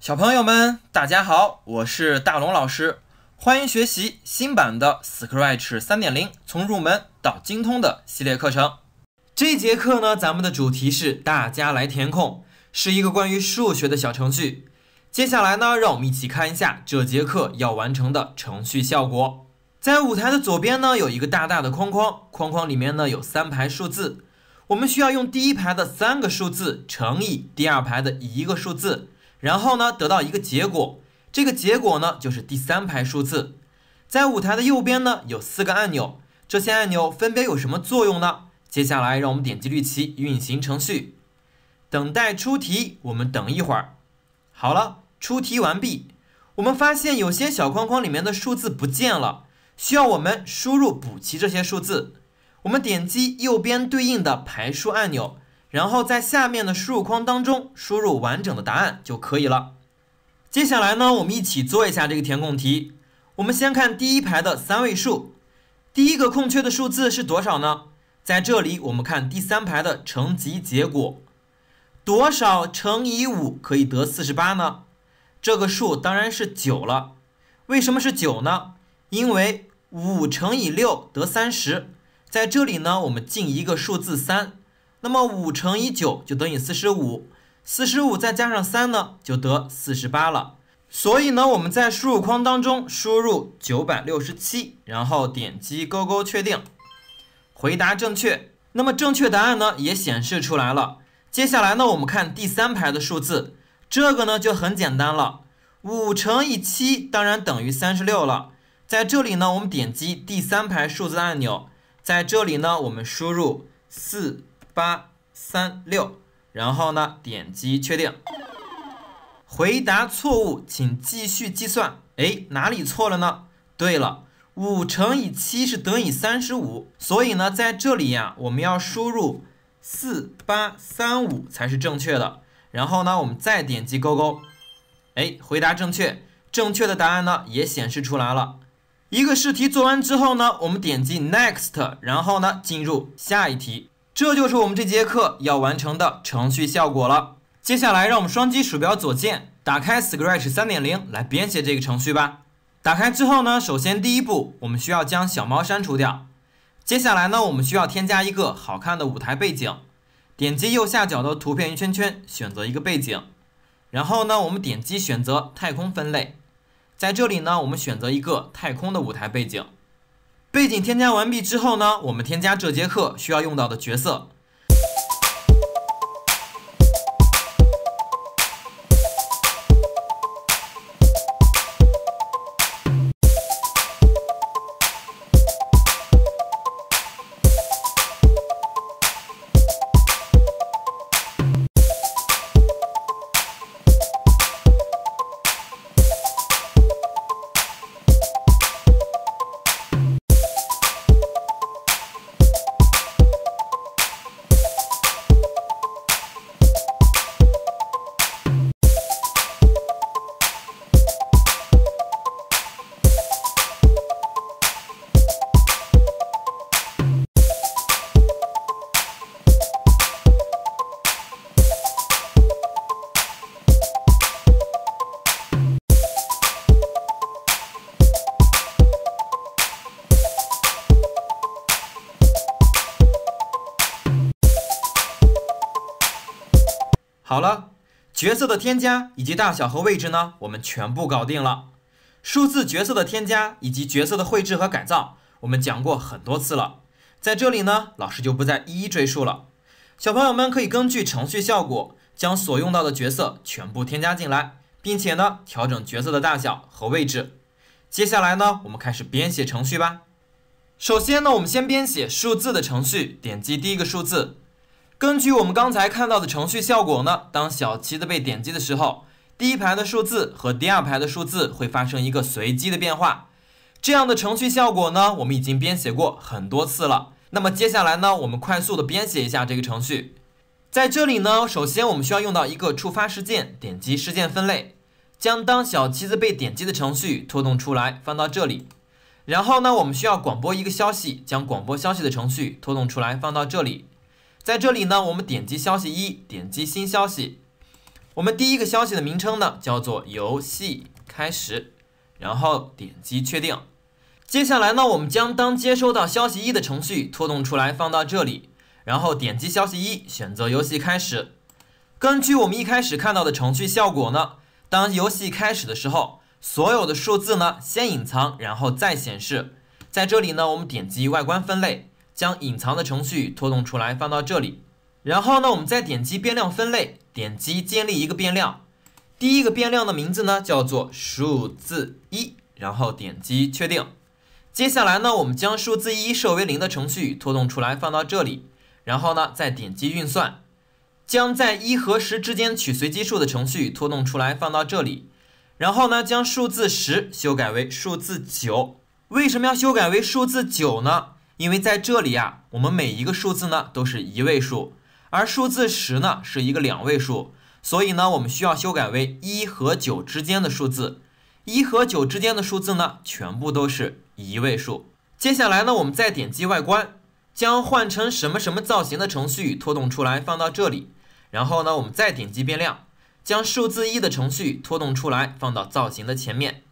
小朋友们，大家好，我是大龙老师，欢迎学习新版的 Scratch 三点零从入门到精通的系列课程。这节课呢，咱们的主题是大家来填空，是一个关于数学的小程序。接下来呢，让我们一起看一下这节课要完成的程序效果。在舞台的左边呢，有一个大大的框框，框框里面呢有三排数字，我们需要用第一排的三个数字乘以第二排的一个数字，然后呢得到一个结果，这个结果呢就是第三排数字。在舞台的右边呢有四个按钮，这些按钮分别有什么作用呢？接下来让我们点击绿旗运行程序，等待出题。我们等一会儿，好了，出题完毕。我们发现有些小框框里面的数字不见了。需要我们输入补齐这些数字，我们点击右边对应的排数按钮，然后在下面的输入框当中输入完整的答案就可以了。接下来呢，我们一起做一下这个填空题。我们先看第一排的三位数，第一个空缺的数字是多少呢？在这里，我们看第三排的乘积结果，多少乘以五可以得四十八呢？这个数当然是九了。为什么是九呢？因为五乘以六得三十，在这里呢，我们进一个数字三，那么五乘以九就等于四十五，四十五再加上三呢，就得四十八了。所以呢，我们在输入框当中输入九百六十七，然后点击勾勾确定，回答正确。那么正确答案呢，也显示出来了。接下来呢，我们看第三排的数字，这个呢就很简单了，五乘以七当然等于三十六了。在这里呢，我们点击第三排数字按钮。在这里呢，我们输入四八三六，然后呢点击确定。回答错误，请继续计算。哎，哪里错了呢？对了，五乘以七是等于三十五，所以呢在这里呀，我们要输入四八三五才是正确的。然后呢，我们再点击勾勾。哎，回答正确，正确的答案呢也显示出来了。一个试题做完之后呢，我们点击 Next，然后呢进入下一题。这就是我们这节课要完成的程序效果了。接下来让我们双击鼠标左键打开 Scratch 三点零来编写这个程序吧。打开之后呢，首先第一步我们需要将小猫删除掉。接下来呢，我们需要添加一个好看的舞台背景。点击右下角的图片一圈圈，选择一个背景。然后呢，我们点击选择太空分类。在这里呢，我们选择一个太空的舞台背景。背景添加完毕之后呢，我们添加这节课需要用到的角色。角色的添加以及大小和位置呢，我们全部搞定了。数字角色的添加以及角色的绘制和改造，我们讲过很多次了，在这里呢，老师就不再一一赘述了。小朋友们可以根据程序效果，将所用到的角色全部添加进来，并且呢，调整角色的大小和位置。接下来呢，我们开始编写程序吧。首先呢，我们先编写数字的程序，点击第一个数字。根据我们刚才看到的程序效果呢，当小旗子被点击的时候，第一排的数字和第二排的数字会发生一个随机的变化。这样的程序效果呢，我们已经编写过很多次了。那么接下来呢，我们快速的编写一下这个程序。在这里呢，首先我们需要用到一个触发事件，点击事件分类，将当小旗子被点击的程序拖动出来放到这里。然后呢，我们需要广播一个消息，将广播消息的程序拖动出来放到这里。在这里呢，我们点击消息一，点击新消息。我们第一个消息的名称呢，叫做游戏开始，然后点击确定。接下来呢，我们将当接收到消息一的程序拖动出来放到这里，然后点击消息一，选择游戏开始。根据我们一开始看到的程序效果呢，当游戏开始的时候，所有的数字呢先隐藏，然后再显示。在这里呢，我们点击外观分类。将隐藏的程序拖动出来放到这里，然后呢，我们再点击变量分类，点击建立一个变量，第一个变量的名字呢叫做数字一，然后点击确定。接下来呢，我们将数字一设为零的程序拖动出来放到这里，然后呢，再点击运算，将在一和十之间取随机数的程序拖动出来放到这里，然后呢，将数字十修改为数字九。为什么要修改为数字九呢？因为在这里啊，我们每一个数字呢都是一位数，而数字十呢是一个两位数，所以呢我们需要修改为一和九之间的数字。一和九之间的数字呢全部都是一位数。接下来呢我们再点击外观，将换成什么什么造型的程序拖动出来放到这里。然后呢我们再点击变量，将数字一的程序拖动出来放到造型的前面。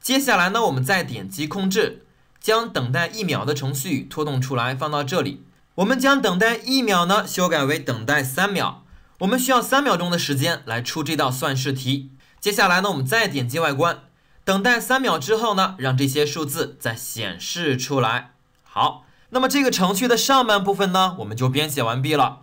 接下来呢我们再点击控制。将等待一秒的程序拖动出来放到这里，我们将等待一秒呢修改为等待三秒，我们需要三秒钟的时间来出这道算式题。接下来呢，我们再点击外观，等待三秒之后呢，让这些数字再显示出来。好，那么这个程序的上半部分呢，我们就编写完毕了。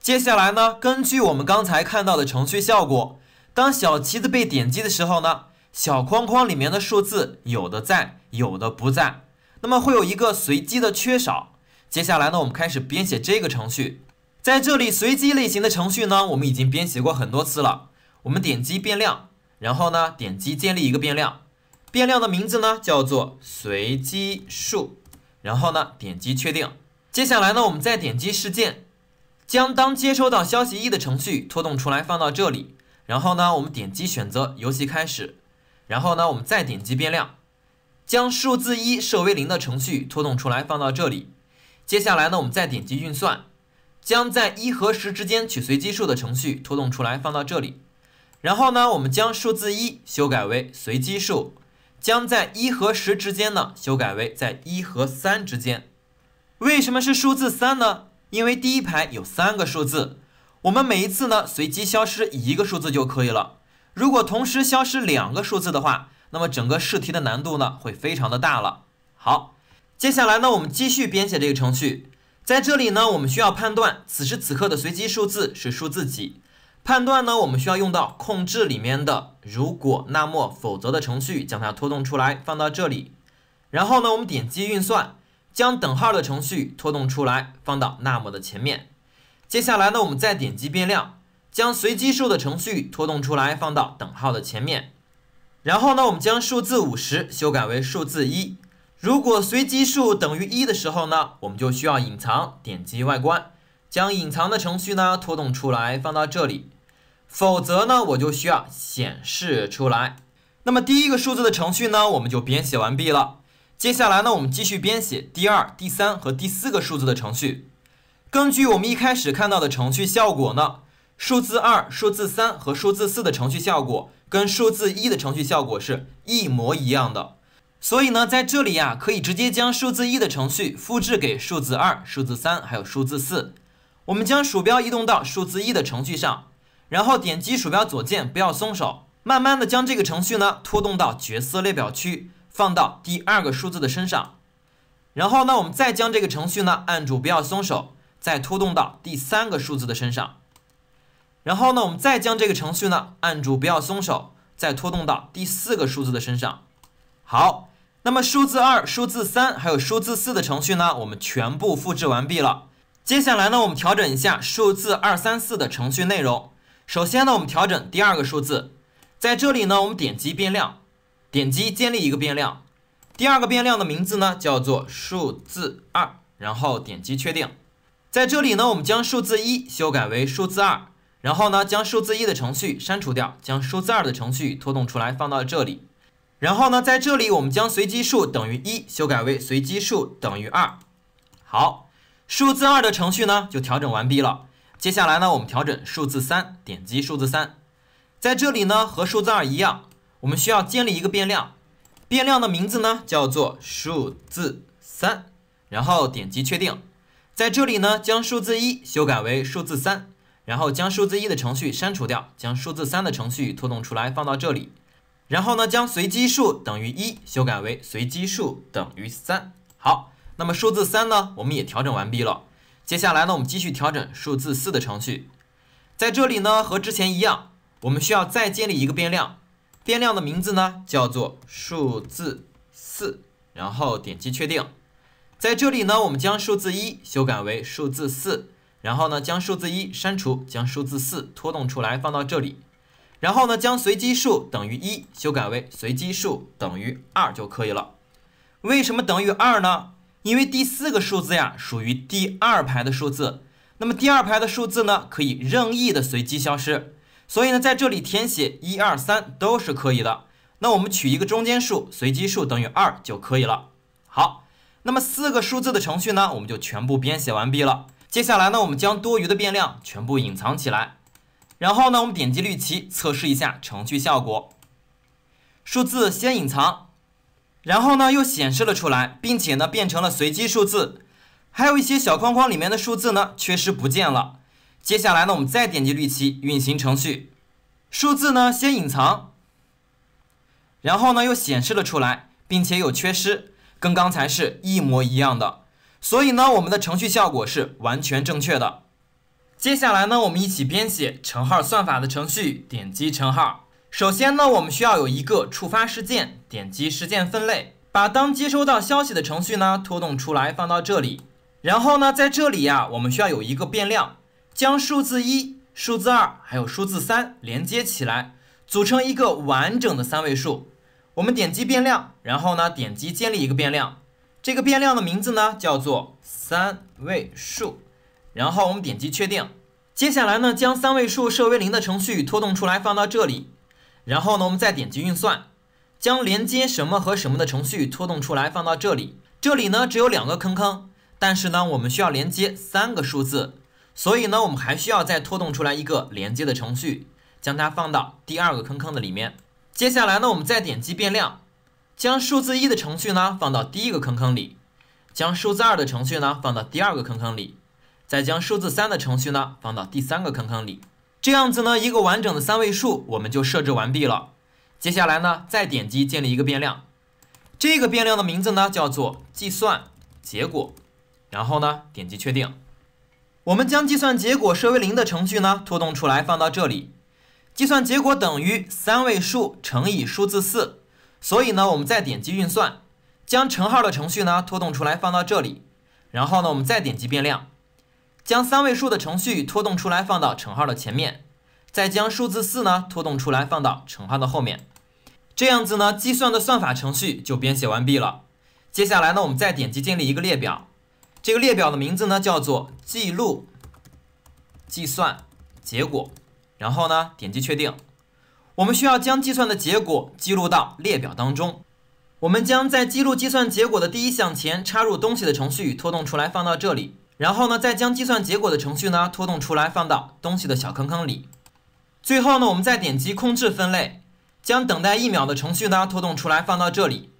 接下来呢，根据我们刚才看到的程序效果，当小旗子被点击的时候呢，小框框里面的数字有的在，有的不在。那么会有一个随机的缺少。接下来呢，我们开始编写这个程序。在这里，随机类型的程序呢，我们已经编写过很多次了。我们点击变量，然后呢，点击建立一个变量，变量的名字呢叫做随机数，然后呢，点击确定。接下来呢，我们再点击事件，将当接收到消息一的程序拖动出来放到这里，然后呢，我们点击选择游戏开始，然后呢，我们再点击变量。将数字一设为零的程序拖动出来放到这里。接下来呢，我们再点击运算，将在一和十之间取随机数的程序拖动出来放到这里。然后呢，我们将数字一修改为随机数，将在一和十之间呢修改为在一和三之间。为什么是数字三呢？因为第一排有三个数字，我们每一次呢随机消失一个数字就可以了。如果同时消失两个数字的话。那么整个试题的难度呢，会非常的大了。好，接下来呢，我们继续编写这个程序。在这里呢，我们需要判断此时此刻的随机数字是数字几。判断呢，我们需要用到控制里面的如果那么否则的程序，将它拖动出来放到这里。然后呢，我们点击运算，将等号的程序拖动出来放到那么的前面。接下来呢，我们再点击变量，将随机数的程序拖动出来放到等号的前面。然后呢，我们将数字五十修改为数字一。如果随机数等于一的时候呢，我们就需要隐藏点击外观，将隐藏的程序呢拖动出来放到这里。否则呢，我就需要显示出来。那么第一个数字的程序呢，我们就编写完毕了。接下来呢，我们继续编写第二、第三和第四个数字的程序。根据我们一开始看到的程序效果呢，数字二、数字三和数字四的程序效果。跟数字一的程序效果是一模一样的，所以呢，在这里呀，可以直接将数字一的程序复制给数字二、数字三还有数字四。我们将鼠标移动到数字一的程序上，然后点击鼠标左键，不要松手，慢慢的将这个程序呢拖动到角色列表区，放到第二个数字的身上。然后呢，我们再将这个程序呢按住不要松手，再拖动到第三个数字的身上。然后呢，我们再将这个程序呢按住不要松手，再拖动到第四个数字的身上。好，那么数字二、数字三还有数字四的程序呢，我们全部复制完毕了。接下来呢，我们调整一下数字二、三四的程序内容。首先呢，我们调整第二个数字，在这里呢，我们点击变量，点击建立一个变量，第二个变量的名字呢叫做数字二，然后点击确定。在这里呢，我们将数字一修改为数字二。然后呢，将数字一的程序删除掉，将数字二的程序拖动出来放到这里。然后呢，在这里我们将随机数等于一修改为随机数等于二。好，数字二的程序呢就调整完毕了。接下来呢，我们调整数字三，点击数字三，在这里呢和数字二一样，我们需要建立一个变量，变量的名字呢叫做数字三，然后点击确定。在这里呢，将数字一修改为数字三。然后将数字一的程序删除掉，将数字三的程序拖动出来放到这里。然后呢，将随机数等于一修改为随机数等于三。好，那么数字三呢，我们也调整完毕了。接下来呢，我们继续调整数字四的程序。在这里呢，和之前一样，我们需要再建立一个变量，变量的名字呢叫做数字四，然后点击确定。在这里呢，我们将数字一修改为数字四。然后呢，将数字一删除，将数字四拖动出来放到这里。然后呢，将随机数等于一修改为随机数等于二就可以了。为什么等于二呢？因为第四个数字呀属于第二排的数字。那么第二排的数字呢，可以任意的随机消失。所以呢，在这里填写一二三都是可以的。那我们取一个中间数，随机数等于二就可以了。好，那么四个数字的程序呢，我们就全部编写完毕了。接下来呢，我们将多余的变量全部隐藏起来，然后呢，我们点击绿旗测试一下程序效果。数字先隐藏，然后呢又显示了出来，并且呢变成了随机数字，还有一些小框框里面的数字呢缺失不见了。接下来呢，我们再点击绿旗运行程序，数字呢先隐藏，然后呢又显示了出来，并且有缺失，跟刚才是一模一样的。所以呢，我们的程序效果是完全正确的。接下来呢，我们一起编写乘号算法的程序。点击乘号，首先呢，我们需要有一个触发事件，点击事件分类，把当接收到消息的程序呢拖动出来放到这里。然后呢，在这里呀，我们需要有一个变量，将数字一、数字二还有数字三连接起来，组成一个完整的三位数。我们点击变量，然后呢，点击建立一个变量。这个变量的名字呢叫做三位数，然后我们点击确定。接下来呢，将三位数设为零的程序拖动出来放到这里。然后呢，我们再点击运算，将连接什么和什么的程序拖动出来放到这里。这里呢只有两个坑坑，但是呢我们需要连接三个数字，所以呢我们还需要再拖动出来一个连接的程序，将它放到第二个坑坑的里面。接下来呢，我们再点击变量。将数字一的程序呢放到第一个坑坑里，将数字二的程序呢放到第二个坑坑里，再将数字三的程序呢放到第三个坑坑里，这样子呢一个完整的三位数我们就设置完毕了。接下来呢再点击建立一个变量，这个变量的名字呢叫做计算结果，然后呢点击确定。我们将计算结果设为零的程序呢拖动出来放到这里，计算结果等于三位数乘以数字四。所以呢，我们再点击运算，将乘号的程序呢拖动出来放到这里，然后呢，我们再点击变量，将三位数的程序拖动出来放到乘号的前面，再将数字四呢拖动出来放到乘号的后面，这样子呢，计算的算法程序就编写完毕了。接下来呢，我们再点击建立一个列表，这个列表的名字呢叫做记录计算结果，然后呢，点击确定。我们需要将计算的结果记录到列表当中。我们将在记录计算结果的第一项前插入东西的程序拖动出来放到这里，然后呢，再将计算结果的程序呢拖动出来放到东西的小坑坑里。最后呢，我们再点击控制分类，将等待一秒的程序呢拖动出来放到这里。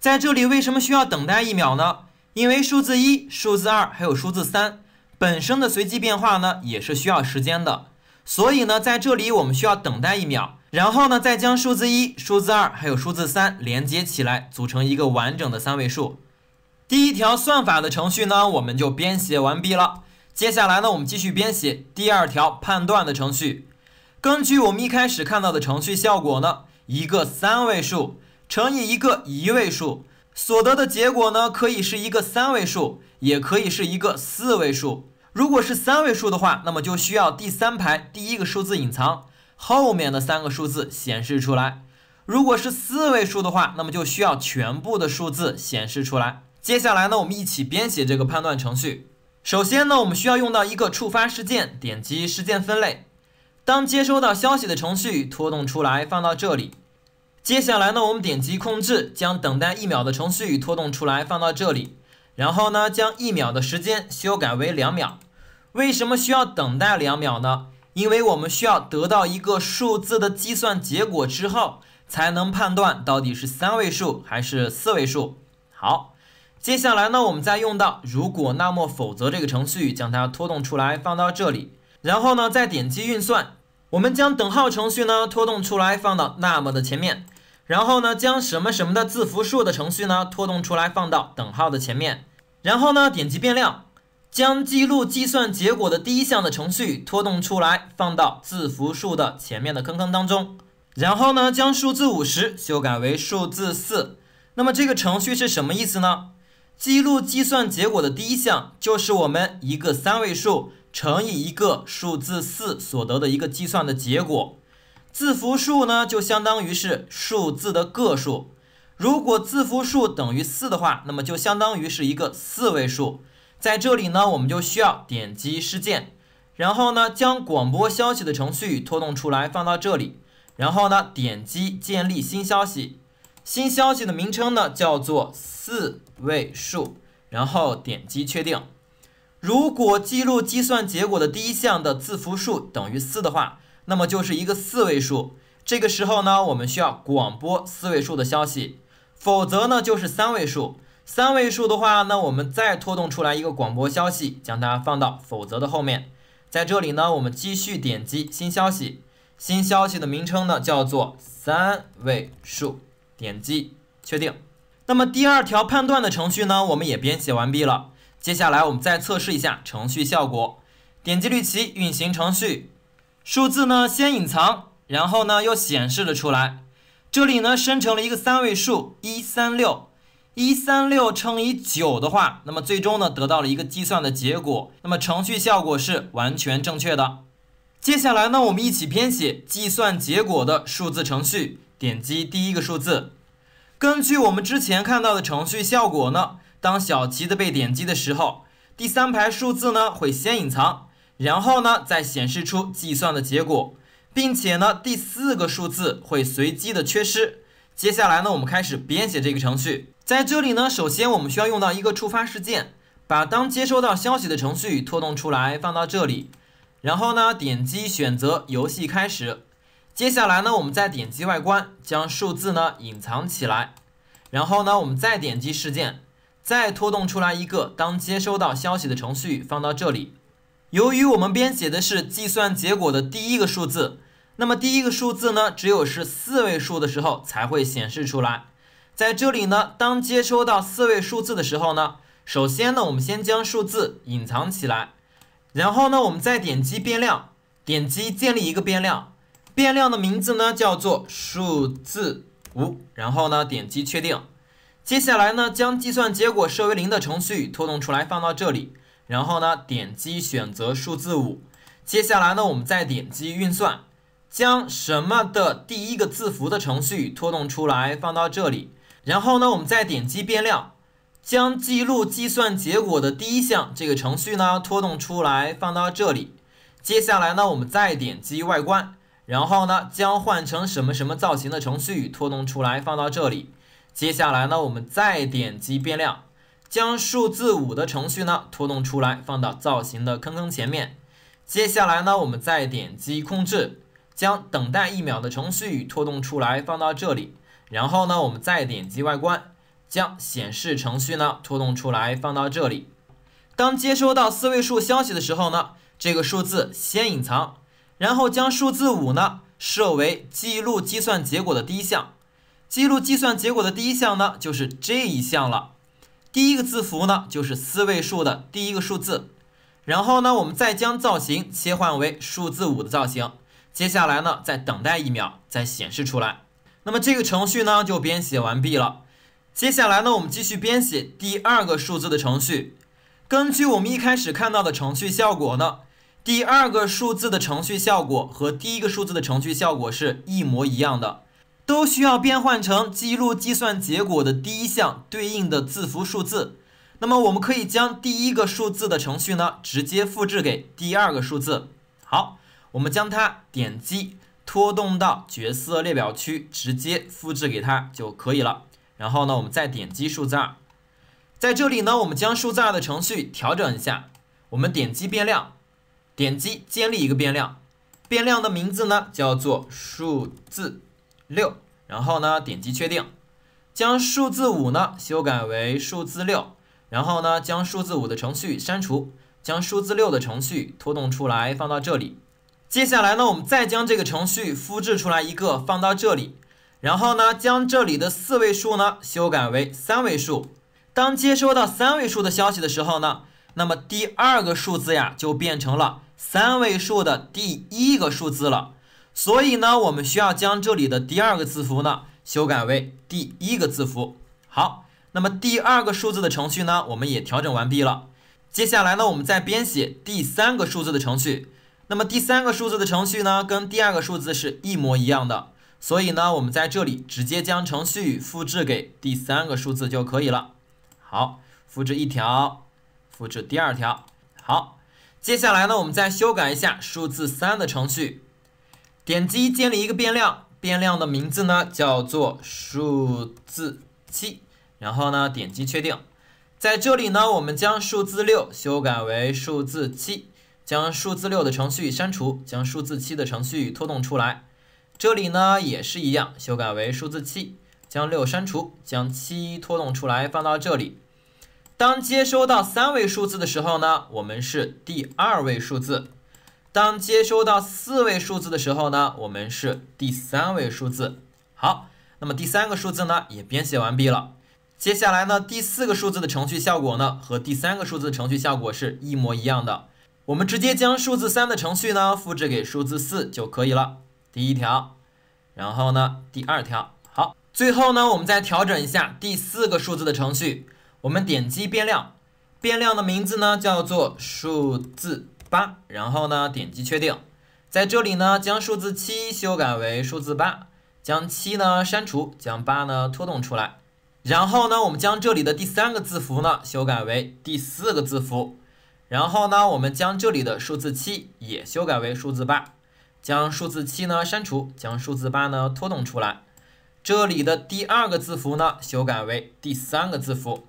在这里为什么需要等待一秒呢？因为数字一、数字二还有数字三本身的随机变化呢也是需要时间的。所以呢，在这里我们需要等待一秒，然后呢，再将数字一、数字二还有数字三连接起来，组成一个完整的三位数。第一条算法的程序呢，我们就编写完毕了。接下来呢，我们继续编写第二条判断的程序。根据我们一开始看到的程序效果呢，一个三位数乘以一个一位数所得的结果呢，可以是一个三位数，也可以是一个四位数。如果是三位数的话，那么就需要第三排第一个数字隐藏，后面的三个数字显示出来。如果是四位数的话，那么就需要全部的数字显示出来。接下来呢，我们一起编写这个判断程序。首先呢，我们需要用到一个触发事件，点击事件分类，当接收到消息的程序拖动出来放到这里。接下来呢，我们点击控制，将等待一秒的程序拖动出来放到这里，然后呢，将一秒的时间修改为两秒。为什么需要等待两秒呢？因为我们需要得到一个数字的计算结果之后，才能判断到底是三位数还是四位数。好，接下来呢，我们再用到如果那么否则这个程序，将它拖动出来放到这里。然后呢，再点击运算，我们将等号程序呢拖动出来放到那么的前面。然后呢，将什么什么的字符数的程序呢拖动出来放到等号的前面。然后呢，点击变量。将记录计算结果的第一项的程序拖动出来，放到字符数的前面的坑坑当中。然后呢，将数字五十修改为数字四。那么这个程序是什么意思呢？记录计算结果的第一项就是我们一个三位数乘以一个数字四所得的一个计算的结果。字符数呢，就相当于是数字的个数。如果字符数等于四的话，那么就相当于是一个四位数。在这里呢，我们就需要点击事件，然后呢，将广播消息的程序拖动出来放到这里，然后呢，点击建立新消息，新消息的名称呢叫做四位数，然后点击确定。如果记录计算结果的第一项的字符数等于四的话，那么就是一个四位数。这个时候呢，我们需要广播四位数的消息，否则呢就是三位数。三位数的话，那我们再拖动出来一个广播消息，将它放到否则的后面。在这里呢，我们继续点击新消息，新消息的名称呢叫做三位数，点击确定。那么第二条判断的程序呢，我们也编写完毕了。接下来我们再测试一下程序效果，点击绿旗运行程序，数字呢先隐藏，然后呢又显示了出来。这里呢生成了一个三位数一三六。一三六乘以九的话，那么最终呢得到了一个计算的结果，那么程序效果是完全正确的。接下来呢，我们一起编写计算结果的数字程序。点击第一个数字，根据我们之前看到的程序效果呢，当小旗子被点击的时候，第三排数字呢会先隐藏，然后呢再显示出计算的结果，并且呢第四个数字会随机的缺失。接下来呢，我们开始编写这个程序。在这里呢，首先我们需要用到一个触发事件，把当接收到消息的程序拖动出来放到这里，然后呢点击选择游戏开始，接下来呢我们再点击外观，将数字呢隐藏起来，然后呢我们再点击事件，再拖动出来一个当接收到消息的程序放到这里，由于我们编写的是计算结果的第一个数字，那么第一个数字呢只有是四位数的时候才会显示出来。在这里呢，当接收到四位数字的时候呢，首先呢，我们先将数字隐藏起来，然后呢，我们再点击变量，点击建立一个变量，变量的名字呢叫做数字五，然后呢，点击确定。接下来呢，将计算结果设为零的程序拖动出来放到这里，然后呢，点击选择数字五。接下来呢，我们再点击运算，将什么的第一个字符的程序拖动出来放到这里。然后呢，我们再点击变量，将记录计算结果的第一项这个程序呢拖动出来放到这里。接下来呢，我们再点击外观，然后呢将换成什么什么造型的程序拖动出来放到这里。接下来呢，我们再点击变量，将数字五的程序呢拖动出来放到造型的坑坑前面。接下来呢，我们再点击控制，将等待一秒的程序拖动出来放到这里。然后呢，我们再点击外观，将显示程序呢拖动出来放到这里。当接收到四位数消息的时候呢，这个数字先隐藏，然后将数字五呢设为记录计算结果的第一项。记录计算结果的第一项呢就是这一项了。第一个字符呢就是四位数的第一个数字。然后呢，我们再将造型切换为数字五的造型。接下来呢，再等待一秒，再显示出来。那么这个程序呢就编写完毕了。接下来呢，我们继续编写第二个数字的程序。根据我们一开始看到的程序效果呢，第二个数字的程序效果和第一个数字的程序效果是一模一样的，都需要变换成记录计算结果的第一项对应的字符数字。那么我们可以将第一个数字的程序呢直接复制给第二个数字。好，我们将它点击。拖动到角色列表区，直接复制给它就可以了。然后呢，我们再点击数字二。在这里呢，我们将数字二的程序调整一下。我们点击变量，点击建立一个变量，变量的名字呢叫做数字六。然后呢，点击确定，将数字五呢修改为数字六。然后呢，将数字五的程序删除，将数字六的程序拖动出来放到这里。接下来呢，我们再将这个程序复制出来一个放到这里，然后呢，将这里的四位数呢修改为三位数。当接收到三位数的消息的时候呢，那么第二个数字呀就变成了三位数的第一个数字了。所以呢，我们需要将这里的第二个字符呢修改为第一个字符。好，那么第二个数字的程序呢，我们也调整完毕了。接下来呢，我们再编写第三个数字的程序。那么第三个数字的程序呢，跟第二个数字是一模一样的，所以呢，我们在这里直接将程序复制给第三个数字就可以了。好，复制一条，复制第二条。好，接下来呢，我们再修改一下数字三的程序。点击建立一个变量，变量的名字呢叫做数字七，然后呢点击确定。在这里呢，我们将数字六修改为数字七。将数字六的程序删除，将数字七的程序拖动出来。这里呢也是一样，修改为数字七，将六删除，将七拖动出来放到这里。当接收到三位数字的时候呢，我们是第二位数字；当接收到四位数字的时候呢，我们是第三位数字。好，那么第三个数字呢也编写完毕了。接下来呢第四个数字的程序效果呢和第三个数字程序效果是一模一样的。我们直接将数字三的程序呢复制给数字四就可以了。第一条，然后呢第二条。好，最后呢我们再调整一下第四个数字的程序。我们点击变量，变量的名字呢叫做数字八，然后呢点击确定。在这里呢将数字七修改为数字八，将七呢删除，将八呢拖动出来。然后呢我们将这里的第三个字符呢修改为第四个字符。然后呢，我们将这里的数字七也修改为数字八，将数字七呢删除，将数字八呢拖动出来，这里的第二个字符呢修改为第三个字符。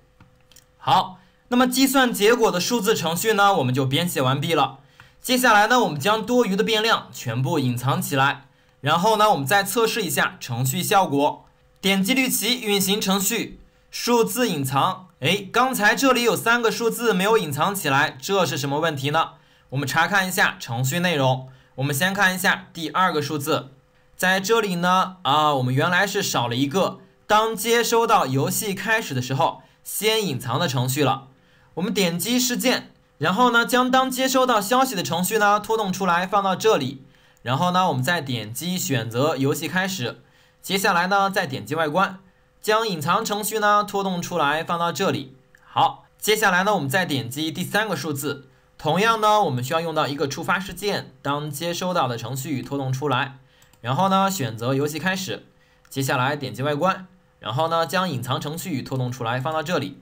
好，那么计算结果的数字程序呢我们就编写完毕了。接下来呢，我们将多余的变量全部隐藏起来，然后呢，我们再测试一下程序效果。点击绿旗运行程序，数字隐藏。哎，刚才这里有三个数字没有隐藏起来，这是什么问题呢？我们查看一下程序内容。我们先看一下第二个数字，在这里呢，啊，我们原来是少了一个当接收到游戏开始的时候先隐藏的程序了。我们点击事件，然后呢，将当接收到消息的程序呢拖动出来放到这里，然后呢，我们再点击选择游戏开始，接下来呢，再点击外观。将隐藏程序呢拖动出来放到这里。好，接下来呢我们再点击第三个数字，同样呢我们需要用到一个触发事件，当接收到的程序拖动出来，然后呢选择游戏开始，接下来点击外观，然后呢将隐藏程序拖动出来放到这里，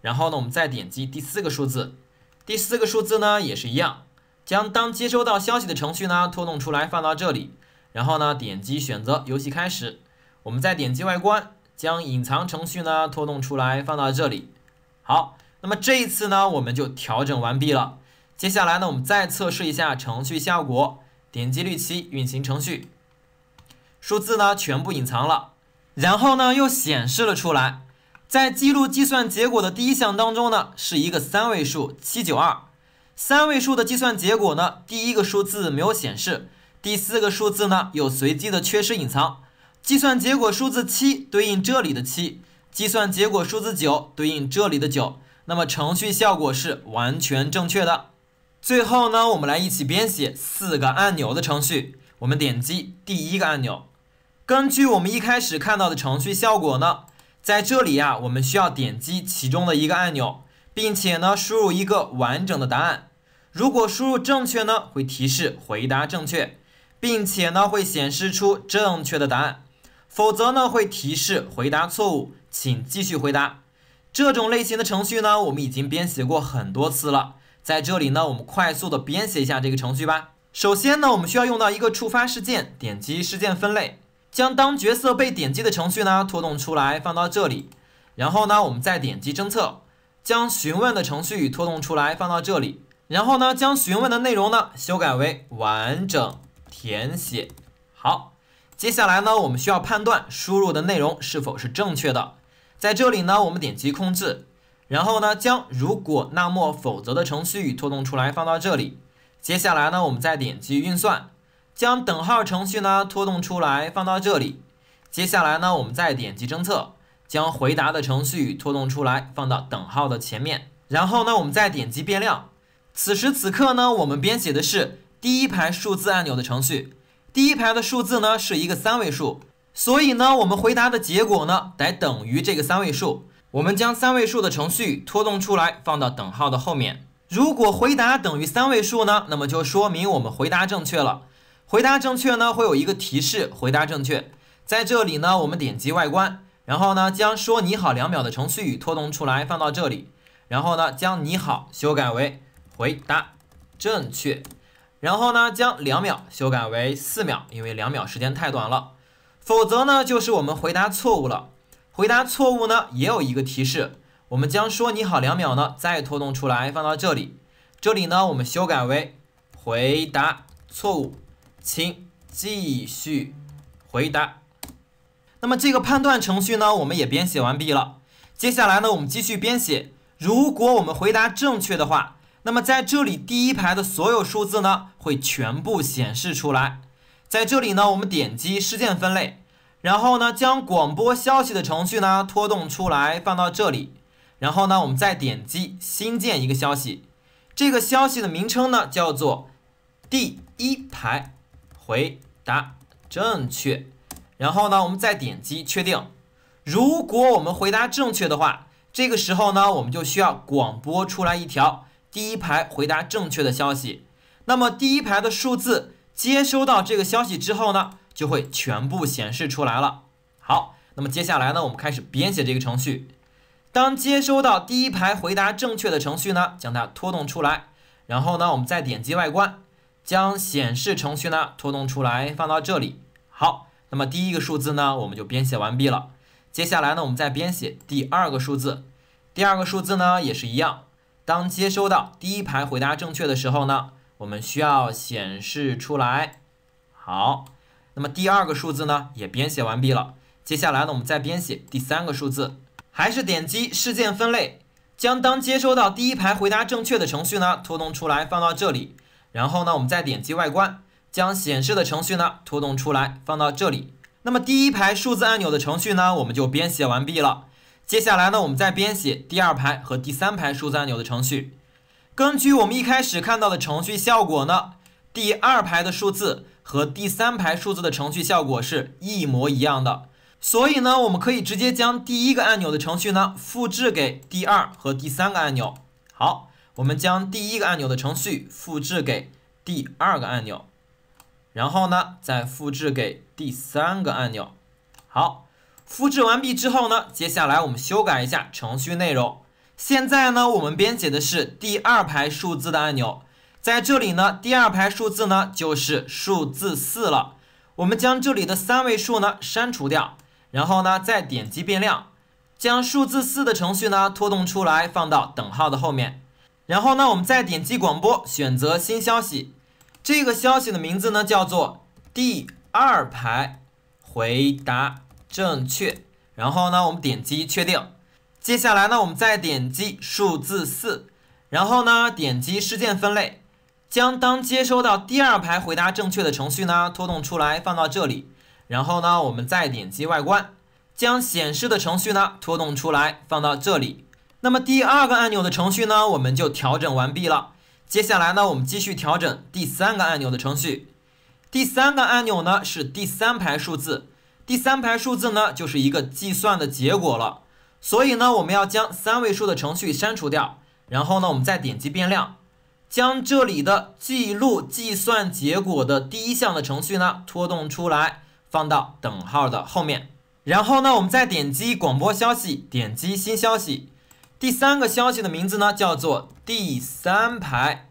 然后呢我们再点击第四个数字，第四个数字呢也是一样，将当接收到消息的程序呢拖动出来放到这里，然后呢点击选择游戏开始，我们再点击外观。将隐藏程序呢拖动出来放到这里。好，那么这一次呢我们就调整完毕了。接下来呢我们再测试一下程序效果。点击绿旗运行程序，数字呢全部隐藏了，然后呢又显示了出来。在记录计算结果的第一项当中呢是一个三位数七九二，三位数的计算结果呢第一个数字没有显示，第四个数字呢有随机的缺失隐藏。计算结果数字七对应这里的七，计算结果数字九对应这里的九，那么程序效果是完全正确的。最后呢，我们来一起编写四个按钮的程序。我们点击第一个按钮，根据我们一开始看到的程序效果呢，在这里呀，我们需要点击其中的一个按钮，并且呢，输入一个完整的答案。如果输入正确呢，会提示回答正确，并且呢，会显示出正确的答案。否则呢会提示回答错误，请继续回答。这种类型的程序呢，我们已经编写过很多次了。在这里呢，我们快速的编写一下这个程序吧。首先呢，我们需要用到一个触发事件，点击事件分类，将当角色被点击的程序呢拖动出来放到这里。然后呢，我们再点击侦测，将询问的程序拖动出来放到这里。然后呢，将询问的内容呢修改为完整填写。好。接下来呢，我们需要判断输入的内容是否是正确的。在这里呢，我们点击控制，然后呢，将如果、那么、否则的程序拖动出来放到这里。接下来呢，我们再点击运算，将等号程序呢拖动出来放到这里。接下来呢，我们再点击侦测，将回答的程序拖动出来放到等号的前面。然后呢，我们再点击变量。此时此刻呢，我们编写的是第一排数字按钮的程序。第一排的数字呢是一个三位数，所以呢，我们回答的结果呢得等于这个三位数。我们将三位数的程序拖动出来，放到等号的后面。如果回答等于三位数呢，那么就说明我们回答正确了。回答正确呢，会有一个提示“回答正确”。在这里呢，我们点击外观，然后呢，将“说你好两秒”的程序语拖动出来放到这里，然后呢，将“你好”修改为“回答正确”。然后呢，将两秒修改为四秒，因为两秒时间太短了，否则呢就是我们回答错误了。回答错误呢也有一个提示，我们将“说你好”两秒呢再拖动出来放到这里，这里呢我们修改为回答错误，请继续回答。那么这个判断程序呢我们也编写完毕了，接下来呢我们继续编写，如果我们回答正确的话。那么在这里，第一排的所有数字呢，会全部显示出来。在这里呢，我们点击事件分类，然后呢，将广播消息的程序呢拖动出来放到这里。然后呢，我们再点击新建一个消息，这个消息的名称呢叫做第一排回答正确。然后呢，我们再点击确定。如果我们回答正确的话，这个时候呢，我们就需要广播出来一条。第一排回答正确的消息，那么第一排的数字接收到这个消息之后呢，就会全部显示出来了。好，那么接下来呢，我们开始编写这个程序。当接收到第一排回答正确的程序呢，将它拖动出来，然后呢，我们再点击外观，将显示程序呢拖动出来放到这里。好，那么第一个数字呢，我们就编写完毕了。接下来呢，我们再编写第二个数字，第二个数字呢也是一样。当接收到第一排回答正确的时候呢，我们需要显示出来。好，那么第二个数字呢也编写完毕了。接下来呢，我们再编写第三个数字，还是点击事件分类，将当接收到第一排回答正确的程序呢拖动出来放到这里。然后呢，我们再点击外观，将显示的程序呢拖动出来放到这里。那么第一排数字按钮的程序呢，我们就编写完毕了。接下来呢，我们再编写第二排和第三排数字按钮的程序。根据我们一开始看到的程序效果呢，第二排的数字和第三排数字的程序效果是一模一样的。所以呢，我们可以直接将第一个按钮的程序呢复制给第二和第三个按钮。好，我们将第一个按钮的程序复制给第二个按钮，然后呢再复制给第三个按钮。好。复制完毕之后呢，接下来我们修改一下程序内容。现在呢，我们编写的是第二排数字的按钮，在这里呢，第二排数字呢就是数字四了。我们将这里的三位数呢删除掉，然后呢再点击变量，将数字四的程序呢拖动出来放到等号的后面，然后呢我们再点击广播，选择新消息，这个消息的名字呢叫做第二排回答。正确。然后呢，我们点击确定。接下来呢，我们再点击数字四。然后呢，点击事件分类，将当接收到第二排回答正确的程序呢拖动出来放到这里。然后呢，我们再点击外观，将显示的程序呢拖动出来放到这里。那么第二个按钮的程序呢，我们就调整完毕了。接下来呢，我们继续调整第三个按钮的程序。第三个按钮呢是第三排数字。第三排数字呢，就是一个计算的结果了。所以呢，我们要将三位数的程序删除掉。然后呢，我们再点击变量，将这里的记录计算结果的第一项的程序呢，拖动出来放到等号的后面。然后呢，我们再点击广播消息，点击新消息。第三个消息的名字呢，叫做第三排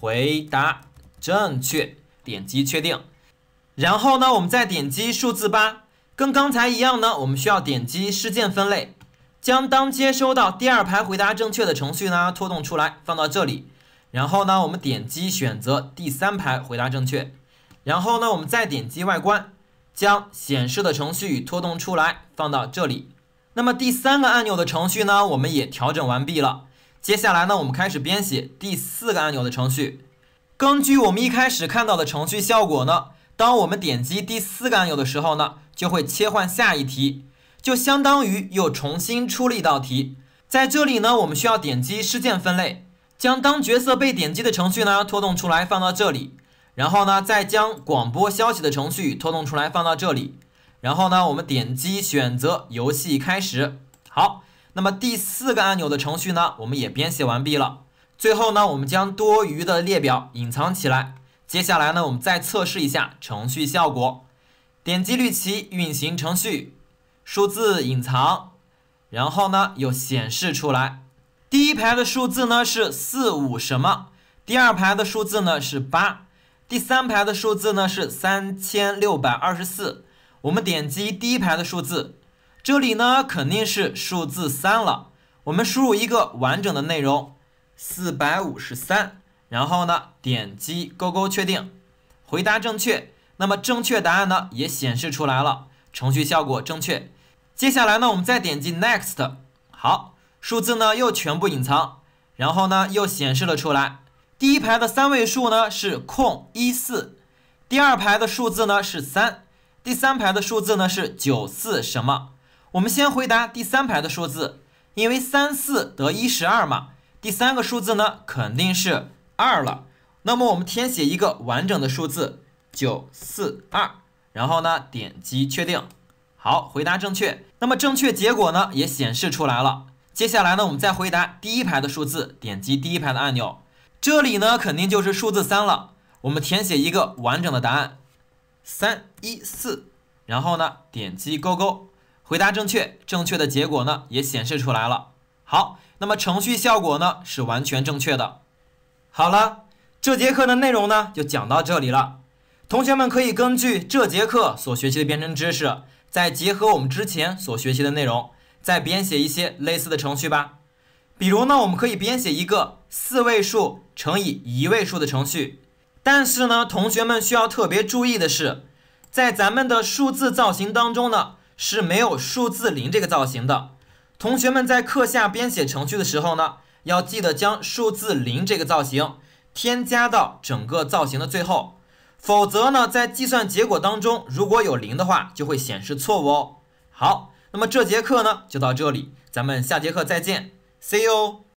回答正确。点击确定。然后呢，我们再点击数字八。跟刚才一样呢，我们需要点击事件分类，将当接收到第二排回答正确的程序呢拖动出来放到这里，然后呢我们点击选择第三排回答正确，然后呢我们再点击外观，将显示的程序拖动出来放到这里。那么第三个按钮的程序呢，我们也调整完毕了。接下来呢我们开始编写第四个按钮的程序。根据我们一开始看到的程序效果呢，当我们点击第四个按钮的时候呢。就会切换下一题，就相当于又重新出了一道题。在这里呢，我们需要点击事件分类，将当角色被点击的程序呢拖动出来放到这里，然后呢再将广播消息的程序拖动出来放到这里，然后呢我们点击选择游戏开始。好，那么第四个按钮的程序呢，我们也编写完毕了。最后呢，我们将多余的列表隐藏起来。接下来呢，我们再测试一下程序效果。点击绿旗，运行程序，数字隐藏，然后呢又显示出来。第一排的数字呢是四五什么？第二排的数字呢是八？第三排的数字呢是三千六百二十四？我们点击第一排的数字，这里呢肯定是数字三了。我们输入一个完整的内容，四百五十三，然后呢点击勾勾确定，回答正确。那么正确答案呢也显示出来了，程序效果正确。接下来呢，我们再点击 Next，好，数字呢又全部隐藏，然后呢又显示了出来。第一排的三位数呢是空一四，第二排的数字呢是三，第三排的数字呢是九四什么？我们先回答第三排的数字，因为三四得一十二嘛，第三个数字呢肯定是二了。那么我们填写一个完整的数字。九四二，然后呢，点击确定，好，回答正确。那么正确结果呢，也显示出来了。接下来呢，我们再回答第一排的数字，点击第一排的按钮，这里呢，肯定就是数字三了。我们填写一个完整的答案，三一四，然后呢，点击勾勾，回答正确，正确的结果呢，也显示出来了。好，那么程序效果呢，是完全正确的。好了，这节课的内容呢，就讲到这里了。同学们可以根据这节课所学习的编程知识，再结合我们之前所学习的内容，再编写一些类似的程序吧。比如呢，我们可以编写一个四位数乘以一位数的程序。但是呢，同学们需要特别注意的是，在咱们的数字造型当中呢，是没有数字零这个造型的。同学们在课下编写程序的时候呢，要记得将数字零这个造型添加到整个造型的最后。否则呢，在计算结果当中，如果有零的话，就会显示错误哦。好，那么这节课呢就到这里，咱们下节课再见，see you。